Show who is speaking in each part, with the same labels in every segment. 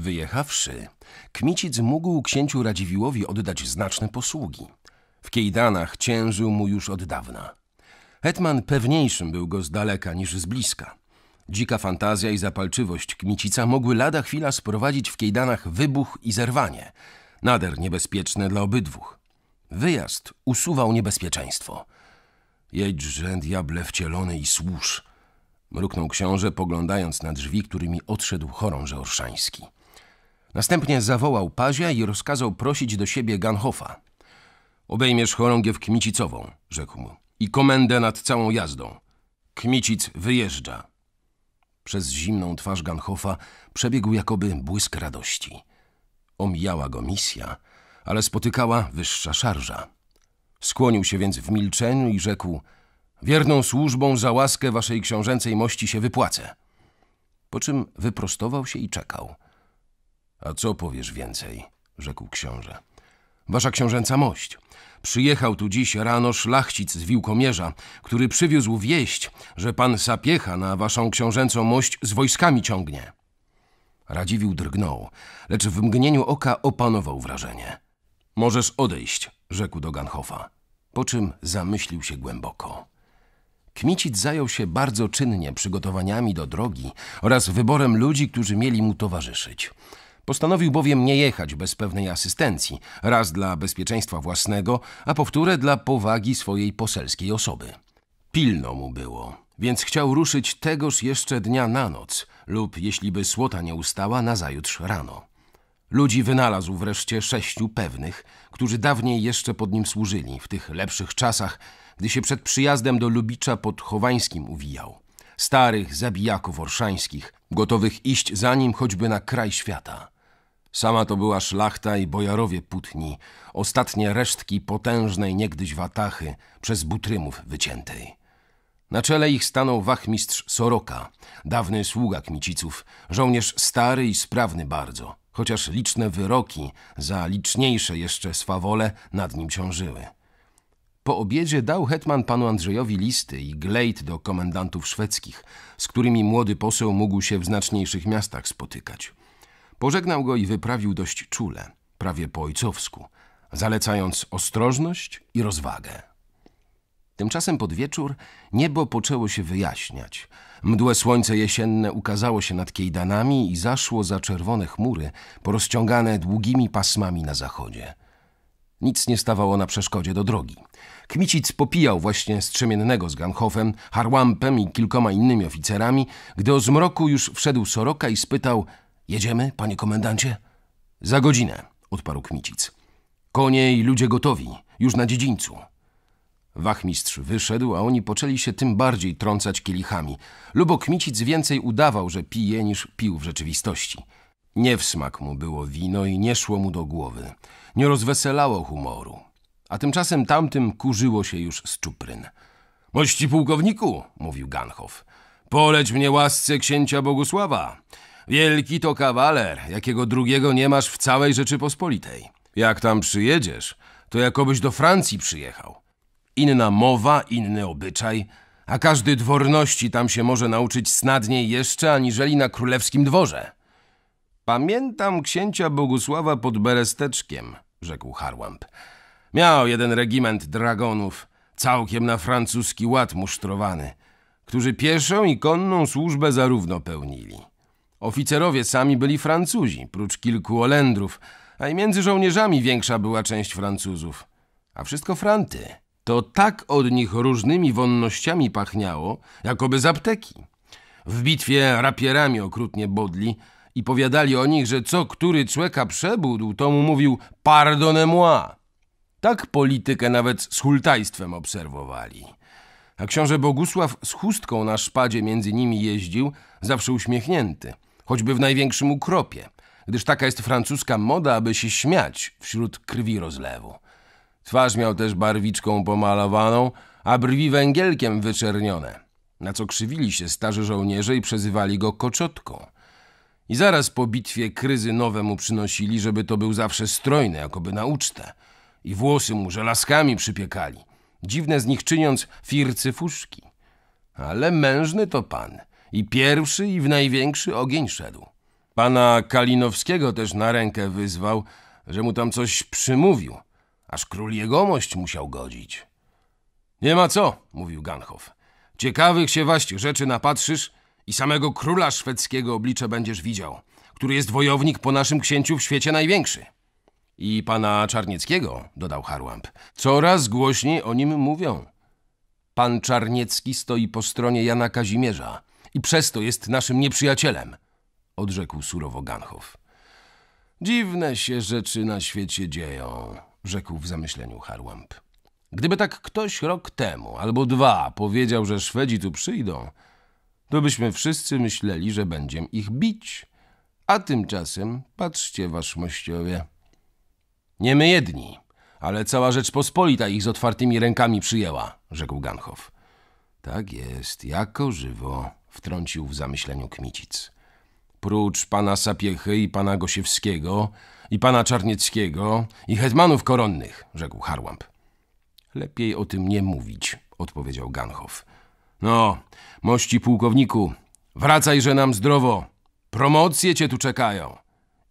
Speaker 1: Wyjechawszy, Kmicic mógł księciu Radziwiłowi oddać znaczne posługi. W Kejdanach ciężył mu już od dawna. Hetman pewniejszym był go z daleka niż z bliska. Dzika fantazja i zapalczywość Kmicica mogły lada chwila sprowadzić w Kejdanach wybuch i zerwanie, nader niebezpieczne dla obydwóch. Wyjazd usuwał niebezpieczeństwo. Jedźże diable wcielony i służ – mruknął książę, poglądając na drzwi, którymi odszedł chorąże Orszański. Następnie zawołał Pazia i rozkazał prosić do siebie Ganhofa. Obejmiesz chorągiew Kmicicową, rzekł mu, i komendę nad całą jazdą. Kmicic wyjeżdża. Przez zimną twarz Ganhofa przebiegł jakoby błysk radości. Omijała go misja, ale spotykała wyższa szarża. Skłonił się więc w milczeniu i rzekł Wierną służbą za łaskę waszej książęcej mości się wypłacę. Po czym wyprostował się i czekał – a co powiesz więcej? rzekł książę. Wasza książęca mość. Przyjechał tu dziś rano szlachcic z Wiłkomierza, który przywiózł wieść, że pan Sapiecha na waszą książęcą mość z wojskami ciągnie. Radziwił drgnął, lecz w mgnieniu oka opanował wrażenie. Możesz odejść, rzekł do Ganhofa, po czym zamyślił się głęboko. Kmicic zajął się bardzo czynnie przygotowaniami do drogi oraz wyborem ludzi, którzy mieli mu towarzyszyć. Postanowił bowiem nie jechać bez pewnej asystencji, raz dla bezpieczeństwa własnego, a powtórę dla powagi swojej poselskiej osoby. Pilno mu było, więc chciał ruszyć tegoż jeszcze dnia na noc lub, jeśli by słota nie ustała, nazajutrz rano. Ludzi wynalazł wreszcie sześciu pewnych, którzy dawniej jeszcze pod nim służyli, w tych lepszych czasach, gdy się przed przyjazdem do Lubicza pod Chowańskim uwijał. Starych zabijaków orszańskich, gotowych iść za nim choćby na kraj świata. Sama to była szlachta i bojarowie putni, ostatnie resztki potężnej niegdyś watachy przez butrymów wyciętej. Na czele ich stanął wachmistrz Soroka, dawny sługa kmiciców, żołnierz stary i sprawny bardzo, chociaż liczne wyroki za liczniejsze jeszcze swawole nad nim ciążyły. Po obiedzie dał hetman panu Andrzejowi listy i glejt do komendantów szwedzkich, z którymi młody poseł mógł się w znaczniejszych miastach spotykać. Pożegnał go i wyprawił dość czule, prawie po ojcowsku, zalecając ostrożność i rozwagę. Tymczasem pod wieczór niebo poczęło się wyjaśniać. Mdłe słońce jesienne ukazało się nad kejdanami i zaszło za czerwone chmury, porozciągane długimi pasmami na zachodzie. Nic nie stawało na przeszkodzie do drogi. Kmicic popijał właśnie strzemiennego z Ganhofem, Harłampem i kilkoma innymi oficerami, gdy o zmroku już wszedł Soroka i spytał – Jedziemy, panie komendancie? Za godzinę, odparł Kmicic. Konie i ludzie gotowi, już na dziedzińcu. Wachmistrz wyszedł, a oni poczęli się tym bardziej trącać kielichami. Lubo Kmicic więcej udawał, że pije, niż pił w rzeczywistości. Nie w smak mu było wino i nie szło mu do głowy. Nie rozweselało humoru. A tymczasem tamtym kurzyło się już z czupryn. Mości pułkowniku, mówił Ganhoff, poleć mnie łasce księcia Bogusława. Wielki to kawaler, jakiego drugiego nie masz w całej Rzeczypospolitej. Jak tam przyjedziesz, to jakobyś do Francji przyjechał. Inna mowa, inny obyczaj, a każdy dworności tam się może nauczyć snadniej jeszcze aniżeli na królewskim dworze. Pamiętam księcia Bogusława pod Beresteczkiem, rzekł Harłamp. Miał jeden regiment dragonów, całkiem na francuski ład musztrowany, którzy pieszą i konną służbę zarówno pełnili. Oficerowie sami byli Francuzi, prócz kilku Olendrów, a i między żołnierzami większa była część Francuzów. A wszystko Franty. To tak od nich różnymi wonnościami pachniało, jakoby z apteki. W bitwie rapierami okrutnie bodli i powiadali o nich, że co który człeka przebudł, to mu mówił pardonnez-moi. Tak politykę nawet z hultajstwem obserwowali. A książę Bogusław z chustką na szpadzie między nimi jeździł, zawsze uśmiechnięty – choćby w największym ukropie, gdyż taka jest francuska moda, aby się śmiać wśród krwi rozlewu. Twarz miał też barwiczką pomalowaną, a brwi węgielkiem wyczernione, na co krzywili się starzy żołnierze i przezywali go koczotką. I zaraz po bitwie kryzy nowe mu przynosili, żeby to był zawsze strojny, jakoby na ucztę. I włosy mu żelazkami przypiekali, dziwne z nich czyniąc fircyfuszki. Ale mężny to pan – i pierwszy i w największy ogień szedł. Pana Kalinowskiego też na rękę wyzwał, że mu tam coś przymówił, aż król jegomość musiał godzić. Nie ma co, mówił Ganhoff. Ciekawych się waść rzeczy napatrzysz i samego króla szwedzkiego oblicze będziesz widział, który jest wojownik po naszym księciu w świecie największy. I pana Czarnieckiego, dodał Harłamp, coraz głośniej o nim mówią. Pan Czarniecki stoi po stronie Jana Kazimierza, i przez to jest naszym nieprzyjacielem, odrzekł surowo Ganhoff. Dziwne się rzeczy na świecie dzieją, rzekł w zamyśleniu Harłamp. Gdyby tak ktoś rok temu albo dwa powiedział, że Szwedzi tu przyjdą, to byśmy wszyscy myśleli, że będziemy ich bić. A tymczasem, patrzcie, wasz mościowie, nie my jedni, ale cała Rzeczpospolita ich z otwartymi rękami przyjęła, rzekł Ganhoff. Tak jest, jako żywo wtrącił w zamyśleniu Kmicic. Prócz pana Sapiechy i pana Gosiewskiego i pana Czarnieckiego i hetmanów koronnych, rzekł Harłamp. Lepiej o tym nie mówić, odpowiedział Ganhoff. No, mości pułkowniku, wracajże nam zdrowo. Promocje cię tu czekają.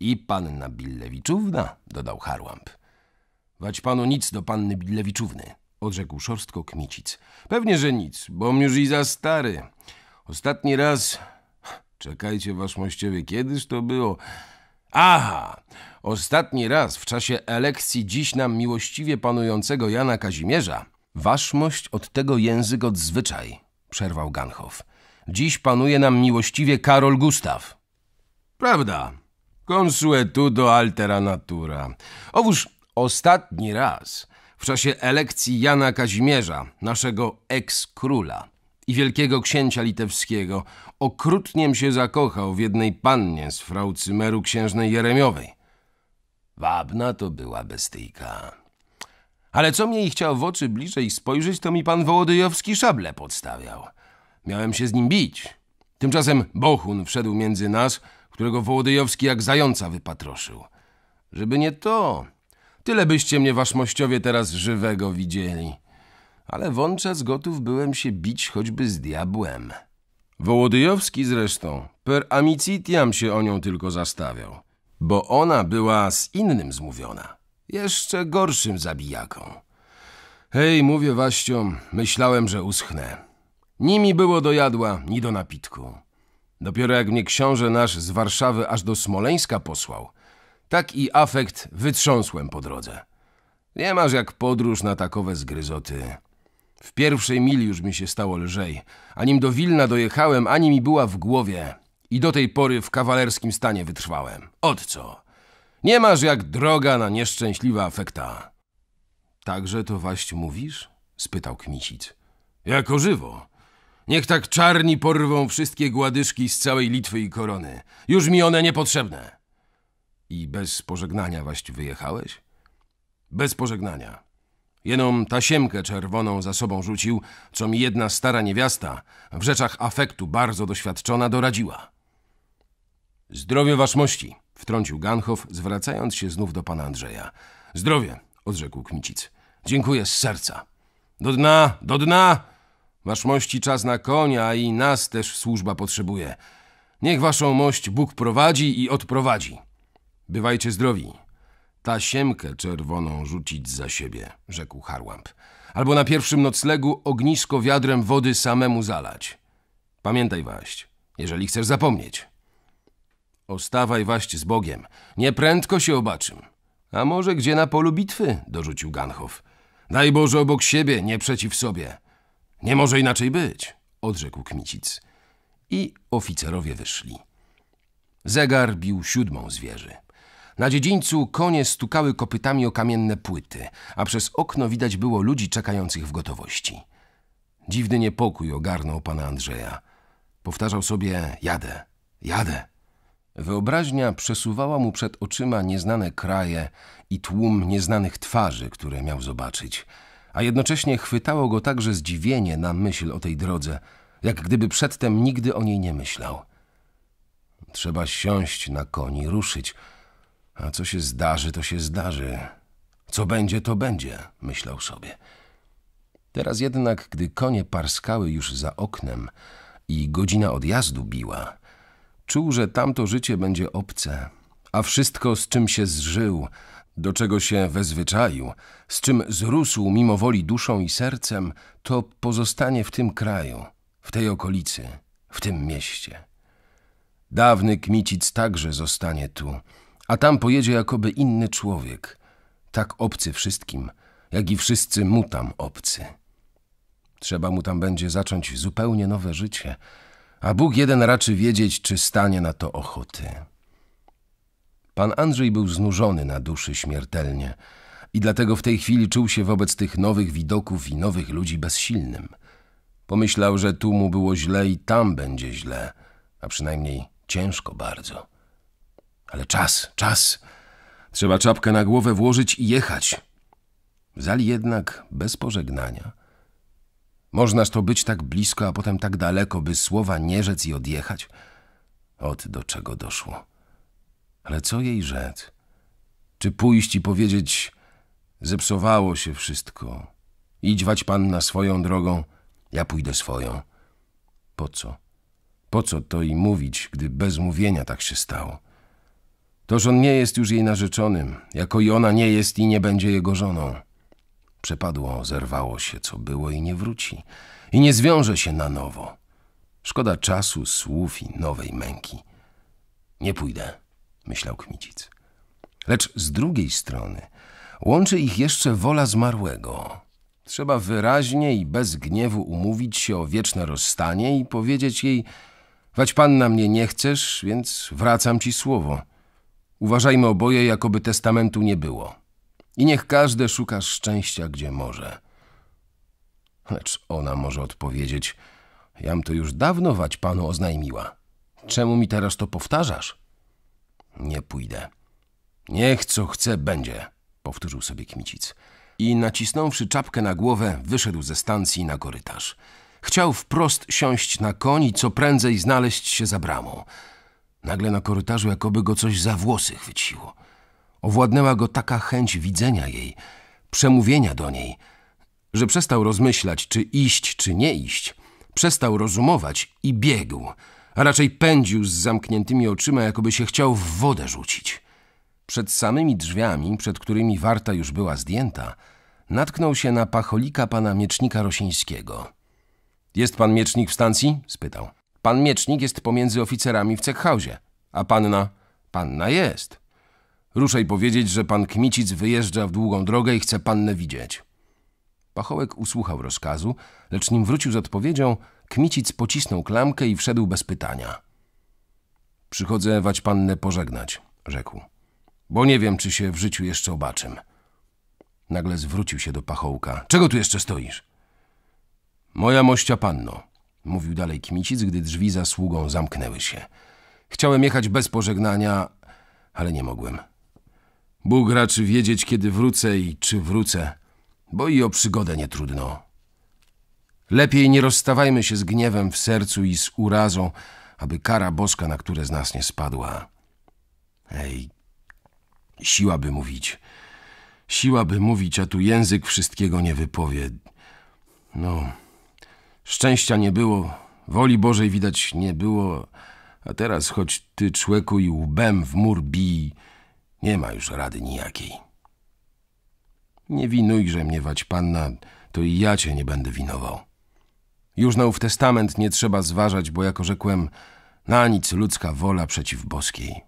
Speaker 1: I panna Billewiczówna, dodał Harłamp. Wać panu nic do panny Billewiczówny, odrzekł szorstko Kmicic. Pewnie, że nic, bom już i za stary. Ostatni raz... Czekajcie, waszmościowie, kiedyż to było? Aha! Ostatni raz w czasie elekcji dziś nam miłościwie panującego Jana Kazimierza waszmość od tego język odzwyczaj, przerwał Ganchow. Dziś panuje nam miłościwie Karol Gustaw. Prawda. Consuetudo altera natura. Owóż ostatni raz w czasie elekcji Jana Kazimierza, naszego ex króla i wielkiego księcia litewskiego, okrutniem się zakochał w jednej pannie z frau Cymeru księżnej Jeremiowej. Wabna to była bestyjka. Ale co mnie i chciał w oczy bliżej spojrzeć, to mi pan Wołodyjowski szable podstawiał. Miałem się z nim bić. Tymczasem Bohun wszedł między nas, którego Wołodyjowski jak zająca wypatroszył. Żeby nie to, tyle byście mnie, waszmościowie, teraz żywego widzieli ale wączas gotów byłem się bić choćby z diabłem. Wołodyjowski zresztą per amicitiam się o nią tylko zastawiał, bo ona była z innym zmówiona, jeszcze gorszym zabijaką. Hej, mówię Waściom, myślałem, że uschnę. Nimi było do jadła, ni do napitku. Dopiero jak mnie książę nasz z Warszawy aż do Smoleńska posłał, tak i afekt wytrząsłem po drodze. Nie masz jak podróż na takowe zgryzoty. W pierwszej mili już mi się stało lżej. A nim do Wilna dojechałem, ani mi była w głowie. I do tej pory w kawalerskim stanie wytrwałem. Od co? Nie masz jak droga na nieszczęśliwa afekta. Także to waść mówisz? spytał Kmisic. Jako żywo. Niech tak czarni porwą wszystkie gładyszki z całej Litwy i korony. Już mi one niepotrzebne. I bez pożegnania waść wyjechałeś? Bez pożegnania. Jeną tasiemkę czerwoną za sobą rzucił, co mi jedna stara niewiasta, w rzeczach afektu bardzo doświadczona, doradziła. Zdrowie waszmości, wtrącił Ganchow, zwracając się znów do pana Andrzeja. Zdrowie, odrzekł Kmicic. Dziękuję z serca. Do dna, do dna! Waszmości czas na konia i nas też służba potrzebuje. Niech waszą mość Bóg prowadzi i odprowadzi. Bywajcie zdrowi. Tasiemkę czerwoną rzucić za siebie, rzekł Harłamp. Albo na pierwszym noclegu ognisko wiadrem wody samemu zalać. Pamiętaj waść, jeżeli chcesz zapomnieć. Ostawaj waść z Bogiem, nieprędko się obaczym. A może gdzie na polu bitwy, dorzucił Ganhow. Daj Boże obok siebie, nie przeciw sobie. Nie może inaczej być, odrzekł Kmicic. I oficerowie wyszli. Zegar bił siódmą zwierzy. Na dziedzińcu konie stukały kopytami o kamienne płyty, a przez okno widać było ludzi czekających w gotowości. Dziwny niepokój ogarnął pana Andrzeja. Powtarzał sobie jadę, jadę. Wyobraźnia przesuwała mu przed oczyma nieznane kraje i tłum nieznanych twarzy, które miał zobaczyć, a jednocześnie chwytało go także zdziwienie na myśl o tej drodze, jak gdyby przedtem nigdy o niej nie myślał. Trzeba siąść na koni, ruszyć – a co się zdarzy, to się zdarzy. Co będzie, to będzie, myślał sobie. Teraz jednak, gdy konie parskały już za oknem i godzina odjazdu biła, czuł, że tamto życie będzie obce, a wszystko, z czym się zżył, do czego się wezwyczaił, z czym zrósł mimo woli duszą i sercem, to pozostanie w tym kraju, w tej okolicy, w tym mieście. Dawny Kmicic także zostanie tu – a tam pojedzie jakoby inny człowiek, tak obcy wszystkim, jak i wszyscy mu tam obcy. Trzeba mu tam będzie zacząć zupełnie nowe życie, a Bóg jeden raczy wiedzieć, czy stanie na to ochoty. Pan Andrzej był znużony na duszy śmiertelnie i dlatego w tej chwili czuł się wobec tych nowych widoków i nowych ludzi bezsilnym. Pomyślał, że tu mu było źle i tam będzie źle, a przynajmniej ciężko bardzo. Ale czas, czas. Trzeba czapkę na głowę włożyć i jechać. Zali jednak bez pożegnania. Możnaż to być tak blisko, a potem tak daleko, by słowa nie rzec i odjechać? Od do czego doszło. Ale co jej rzec? Czy pójść i powiedzieć, zepsowało się wszystko. Idź wać pan na swoją drogą, ja pójdę swoją. Po co? Po co to i mówić, gdy bez mówienia tak się stało? Toż on nie jest już jej narzeczonym, jako i ona nie jest i nie będzie jego żoną. Przepadło, zerwało się, co było i nie wróci. I nie zwiąże się na nowo. Szkoda czasu, słów i nowej męki. Nie pójdę, myślał Kmicic. Lecz z drugiej strony łączy ich jeszcze wola zmarłego. Trzeba wyraźnie i bez gniewu umówić się o wieczne rozstanie i powiedzieć jej, wać na mnie nie chcesz, więc wracam ci słowo. Uważajmy oboje, jakoby testamentu nie było. I niech każdy szuka szczęścia, gdzie może. Lecz ona może odpowiedzieć: Jam to już dawno wać panu oznajmiła. Czemu mi teraz to powtarzasz? Nie pójdę. Niech co chce będzie, powtórzył sobie Kmicic. I nacisnąwszy czapkę na głowę, wyszedł ze stacji na korytarz. Chciał wprost siąść na koni, co prędzej znaleźć się za bramą. Nagle na korytarzu jakoby go coś za włosy chwyciło. Owładnęła go taka chęć widzenia jej, przemówienia do niej, że przestał rozmyślać, czy iść, czy nie iść. Przestał rozumować i biegł, a raczej pędził z zamkniętymi oczyma, jakoby się chciał w wodę rzucić. Przed samymi drzwiami, przed którymi warta już była zdjęta, natknął się na pacholika pana miecznika Rosińskiego. – Jest pan miecznik w stacji? – spytał. Pan miecznik jest pomiędzy oficerami w Cekhausie, a panna... panna jest. Ruszaj powiedzieć, że pan Kmicic wyjeżdża w długą drogę i chce pannę widzieć. Pachołek usłuchał rozkazu, lecz nim wrócił z odpowiedzią, Kmicic pocisnął klamkę i wszedł bez pytania. Przychodzę wać pannę pożegnać, rzekł, bo nie wiem, czy się w życiu jeszcze obaczym. Nagle zwrócił się do pachołka. Czego tu jeszcze stoisz? Moja mościa panno, mówił dalej Kmicic, gdy drzwi za sługą zamknęły się. Chciałem jechać bez pożegnania, ale nie mogłem. Bóg raczy wiedzieć, kiedy wrócę i czy wrócę, bo i o przygodę nie trudno. Lepiej nie rozstawajmy się z gniewem w sercu i z urazą, aby kara boska na które z nas nie spadła. Ej, siła by mówić. Siła by mówić, a tu język wszystkiego nie wypowie. No... Szczęścia nie było, woli Bożej widać nie było, a teraz choć ty człeku i łbem w mur bij, nie ma już rady nijakiej. Nie winuj, że mnie wać panna, to i ja cię nie będę winował. Już na ów testament nie trzeba zważać, bo jako rzekłem, na nic ludzka wola przeciw boskiej.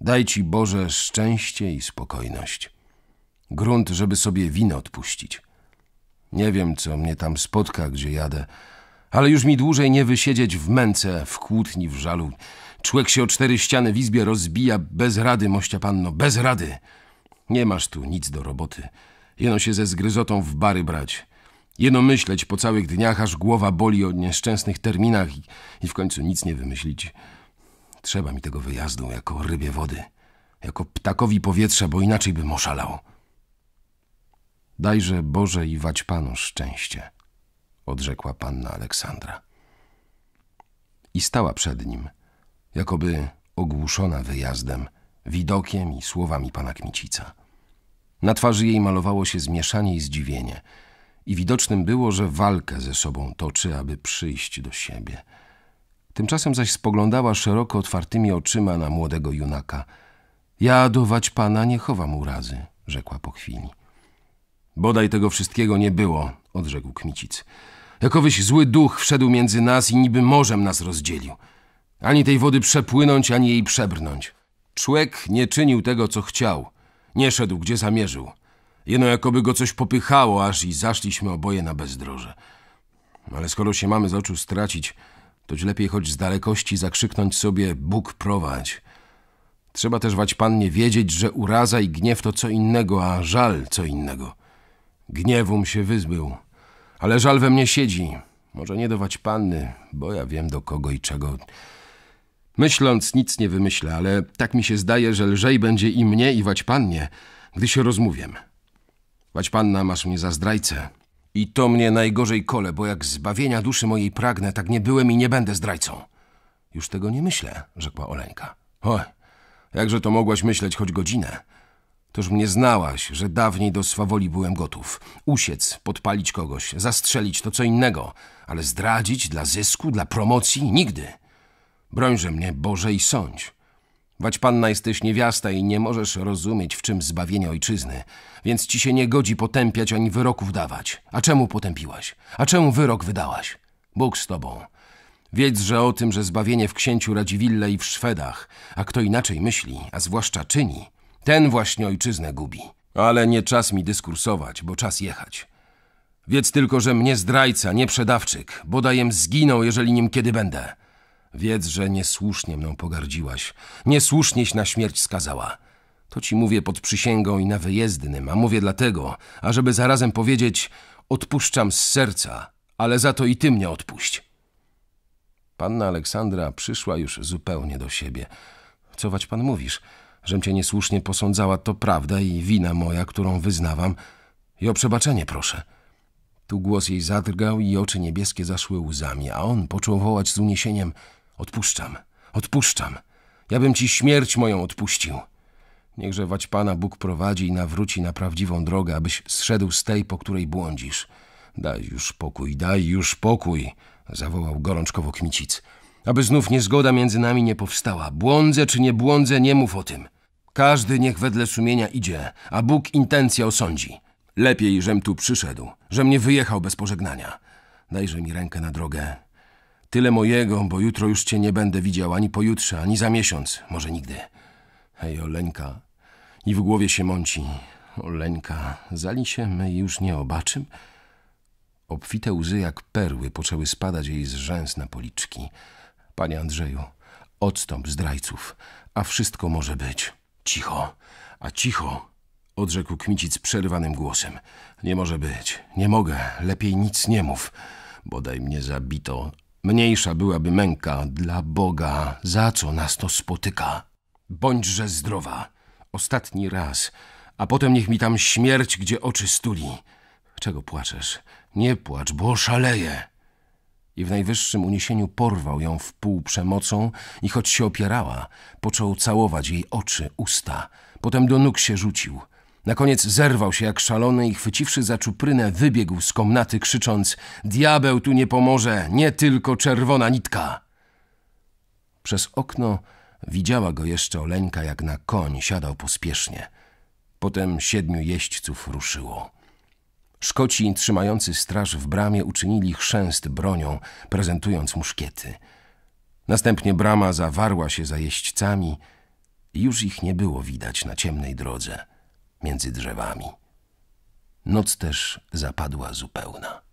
Speaker 1: Daj ci Boże szczęście i spokojność. Grunt, żeby sobie winę odpuścić – nie wiem, co mnie tam spotka, gdzie jadę, ale już mi dłużej nie wysiedzieć w męce, w kłótni, w żalu. Człek się o cztery ściany w izbie rozbija bez rady, mościa panno, bez rady. Nie masz tu nic do roboty. Jeno się ze zgryzotą w bary brać. Jeno myśleć po całych dniach, aż głowa boli o nieszczęsnych terminach i, i w końcu nic nie wymyślić. Trzeba mi tego wyjazdu jako rybie wody, jako ptakowi powietrza, bo inaczej bym oszalał. Dajże Boże i wać Panu szczęście, odrzekła panna Aleksandra. I stała przed nim, jakoby ogłuszona wyjazdem, widokiem i słowami pana Kmicica. Na twarzy jej malowało się zmieszanie i zdziwienie i widocznym było, że walkę ze sobą toczy, aby przyjść do siebie. Tymczasem zaś spoglądała szeroko otwartymi oczyma na młodego junaka. Ja dować pana nie chowam urazy, rzekła po chwili. Bodaj tego wszystkiego nie było, odrzekł Kmicic. Jakowyś zły duch wszedł między nas i niby morzem nas rozdzielił. Ani tej wody przepłynąć, ani jej przebrnąć. Człek nie czynił tego, co chciał. Nie szedł, gdzie zamierzył. Jeno jakoby go coś popychało, aż i zaszliśmy oboje na bezdroże. Ale skoro się mamy z oczu stracić, toć lepiej choć z dalekości zakrzyknąć sobie Bóg prowadź. Trzeba też waćpannie, wiedzieć, że uraza i gniew to co innego, a żal co innego. Gniewum się wyzbył, ale żal we mnie siedzi. Może nie dawać panny, bo ja wiem do kogo i czego. Myśląc nic nie wymyślę, ale tak mi się zdaje, że lżej będzie i mnie i Waćpannie, gdy się rozmówię. Waćpanna masz mnie za zdrajcę. I to mnie najgorzej kole, bo jak zbawienia duszy mojej pragnę, tak nie byłem i nie będę zdrajcą. Już tego nie myślę, rzekła Oleńka. Oj, jakże to mogłaś myśleć choć godzinę? Toż mnie znałaś, że dawniej do swawoli byłem gotów. Usiec, podpalić kogoś, zastrzelić to co innego, ale zdradzić dla zysku, dla promocji nigdy. Brońże mnie, Boże, i sądź. Wać panna jesteś niewiasta i nie możesz rozumieć, w czym zbawienie ojczyzny, więc ci się nie godzi potępiać ani wyroków dawać. A czemu potępiłaś? A czemu wyrok wydałaś? Bóg z tobą. Wiedz, że o tym, że zbawienie w księciu Radziwille i w Szwedach, a kto inaczej myśli, a zwłaszcza czyni – ten właśnie ojczyznę gubi. Ale nie czas mi dyskursować, bo czas jechać. Wiedz tylko, że mnie zdrajca, nie przedawczyk. Bodajem zginął, jeżeli nim kiedy będę. Wiedz, że niesłusznie mną pogardziłaś. Niesłusznieś na śmierć skazała. To ci mówię pod przysięgą i na wyjezdnym, a mówię dlatego, ażeby zarazem powiedzieć, odpuszczam z serca, ale za to i ty mnie odpuść. Panna Aleksandra przyszła już zupełnie do siebie. Co wać pan mówisz? żem cię niesłusznie posądzała, to prawda i wina moja, którą wyznawam. I o przebaczenie proszę. Tu głos jej zadrgał i oczy niebieskie zaszły łzami, a on począł wołać z uniesieniem Odpuszczam, odpuszczam. Ja bym ci śmierć moją odpuścił. Niechże wać Pana Bóg prowadzi i nawróci na prawdziwą drogę, abyś zszedł z tej, po której błądzisz. Daj już pokój, daj już pokój, zawołał gorączkowo Kmicic. Aby znów niezgoda między nami nie powstała. Błądzę czy nie błądzę, nie mów o tym. Każdy niech wedle sumienia idzie, a Bóg intencja osądzi. Lepiej, żem tu przyszedł, żem nie wyjechał bez pożegnania. Dajże mi rękę na drogę. Tyle mojego, bo jutro już cię nie będę widział, ani pojutrze, ani za miesiąc, może nigdy. Hej, Oleńka. I w głowie się mąci. Oleńka, zali się my już nie obaczym? Obfite łzy jak perły poczęły spadać jej z rzęs na policzki. Panie Andrzeju, odstąp zdrajców, a wszystko może być. Cicho, a cicho, odrzekł Kmicic przerywanym głosem. Nie może być, nie mogę, lepiej nic nie mów. Bodaj mnie zabito. Mniejsza byłaby męka dla Boga, za co nas to spotyka. Bądźże zdrowa, ostatni raz, a potem niech mi tam śmierć, gdzie oczy stuli. Czego płaczesz? Nie płacz, bo szaleję i w najwyższym uniesieniu porwał ją w pół przemocą i choć się opierała, począł całować jej oczy, usta. Potem do nóg się rzucił. Na koniec zerwał się jak szalony i chwyciwszy za czuprynę wybiegł z komnaty krzycząc Diabeł tu nie pomoże, nie tylko czerwona nitka! Przez okno widziała go jeszcze Oleńka jak na koń siadał pospiesznie. Potem siedmiu jeźdźców ruszyło. Szkoci trzymający straż w bramie uczynili chrzęst bronią, prezentując muszkiety. Następnie brama zawarła się za jeźdźcami i już ich nie było widać na ciemnej drodze między drzewami. Noc też zapadła zupełna.